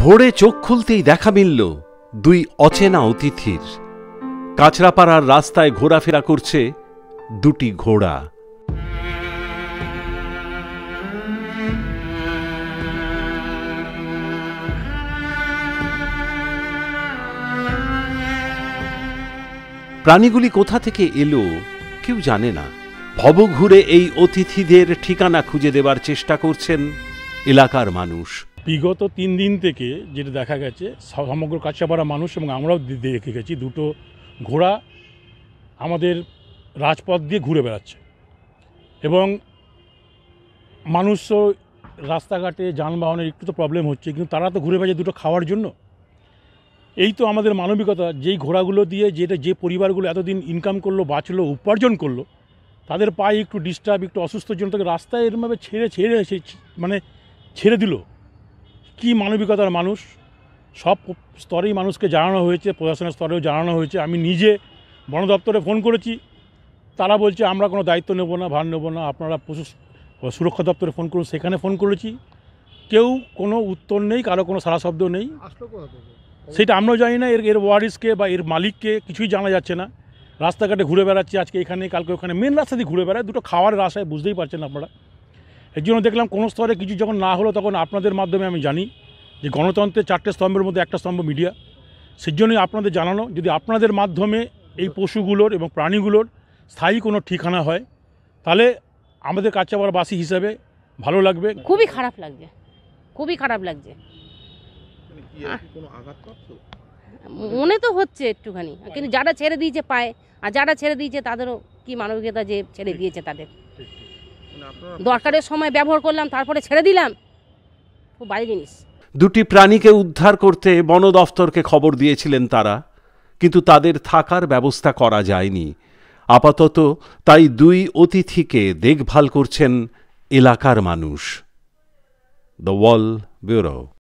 ভোরে চোখ খুলতেই দেখা মিলল দুই অচেনা অতিথির কাঁচরাপাড়ার রাস্তায় ঘোরাফেরা করছে দুটি ঘোড়া প্রাণীগুলি কোথা থেকে এলো কেউ জানে না ভব ঘুরে এই অতিথিদের ঠিকানা খুঁজে দেবার চেষ্টা করছেন এলাকার মানুষ বিগত তিন দিন থেকে যেটা দেখা গেছে সমগ্র কাছাপাড়া মানুষ এবং আমরাও দেখে গেছি দুটো ঘোড়া আমাদের রাজপথ দিয়ে ঘুরে বেড়াচ্ছে এবং মানুষও রাস্তাঘাটে যানবাহনের একটু তো প্রবলেম হচ্ছে কিন্তু তারা তো ঘুরে বেড়াচ্ছে দুটো খাওয়ার জন্য এই তো আমাদের মানবিকতা যেই ঘোড়াগুলো দিয়ে যেটা যে পরিবারগুলো এতদিন ইনকাম করলো বাঁচলো উপার্জন করলো তাদের পায়ে একটু ডিস্টার্ব একটু অসুস্থ জন্য তাকে রাস্তায় এরমভাবে ছেড়ে ছেড়ে মানে ছেড়ে দিল কি মানবিকতার মানুষ সব স্তরেই মানুষকে জানানো হয়েছে প্রশাসনের স্তরেও জানানো হয়েছে আমি নিজে বন দপ্তরে ফোন করেছি তারা বলছে আমরা কোনো দায়িত্ব নেব না ভার নেব না আপনারা পশু সুরক্ষা দপ্তরে ফোন করুন সেখানে ফোন করেছি কেউ কোনো উত্তর নেই কারো কোনো সারা শব্দ নেই সেটা আমরাও জানি না এর এর ওয়ারিসকে বা এর মালিককে কিছুই জানা যাচ্ছে না রাস্তাঘাটে ঘুরে বেড়াচ্ছে আজকে এখানে কালকে ওখানে মেন রাস্তা দিয়ে ঘুরে বেড়ায় দুটো খাওয়ার রাস্তায় বুঝতেই পারছেন আপনারা এর জন্য দেখলাম কোনো স্তরে কিছু যখন না হলো তখন আপনাদের মাধ্যমে আমি জানি যে গণতন্ত্রের চারটে স্তম্ভের মধ্যে একটা স্তম্ভ মিডিয়া সেজন্যই আপনাদের জানানো যদি আপনাদের মাধ্যমে এই পশুগুলোর এবং প্রাণীগুলোর স্থায়ী কোনো ঠিকানা হয় তাহলে আমাদের কাঁচাপাড়াবাসী হিসাবে ভালো লাগবে খুবই খারাপ লাগছে খুবই খারাপ লাগছে মানে মনে তো হচ্ছে একটুখানি কিন্তু যারা ছেড়ে দিয়েছে পায় আর যারা ছেড়ে দিয়েছে তাদেরও কি মানবিকতা যে ছেড়ে দিয়েছে তাদের দরকারের সময় ব্যবহার করলাম তারপরে ছেড়ে দিলাম খুব বাজে জিনিস দুটি প্রাণীকে উদ্ধার করতে বন দফতরকে খবর দিয়েছিলেন তারা কিন্তু তাদের থাকার ব্যবস্থা করা যায়নি আপাতত তাই দুই অতিথিকে দেখভাল করছেন এলাকার মানুষ দ্য ওয়াল ব্যুরো